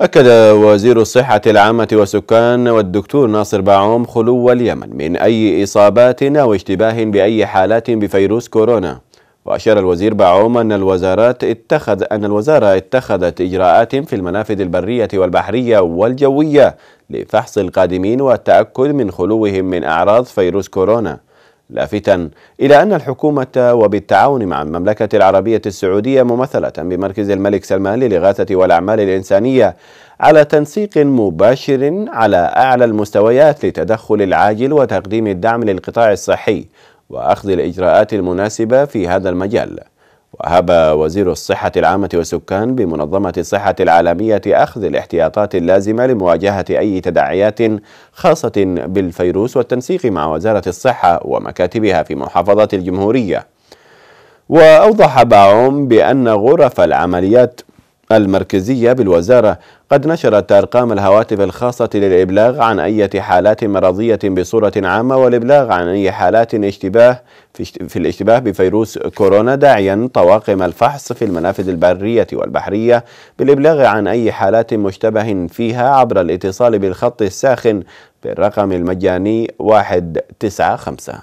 أكد وزير الصحة العامة والسكان والدكتور ناصر باعوم خلو اليمن من أي إصابات أو اشتباه بأي حالات بفيروس كورونا وأشار الوزير باعوم أن الوزارات اتخذ أن الوزارة اتخذت إجراءات في المنافذ البرية والبحرية والجوية لفحص القادمين والتأكد من خلوهم من أعراض فيروس كورونا لافتا إلى أن الحكومة وبالتعاون مع المملكة العربية السعودية ممثلة بمركز الملك سلمان للإغاثة والأعمال الإنسانية على تنسيق مباشر على أعلى المستويات لتدخل العاجل وتقديم الدعم للقطاع الصحي وأخذ الإجراءات المناسبة في هذا المجال وهب وزير الصحة العامة والسكان بمنظمة الصحة العالمية أخذ الاحتياطات اللازمة لمواجهة أي تداعيات خاصة بالفيروس والتنسيق مع وزارة الصحة ومكاتبها في محافظة الجمهورية. وأوضح باعوم بأن غرف العمليات المركزية بالوزارة قد نشرت أرقام الهواتف الخاصة للإبلاغ عن أي حالات مرضية بصورة عامة والإبلاغ عن أي حالات اشتباه في الاشتباه بفيروس كورونا داعيا طواقم الفحص في المنافذ البرية والبحرية بالإبلاغ عن أي حالات مشتبه فيها عبر الاتصال بالخط الساخن بالرقم المجاني 195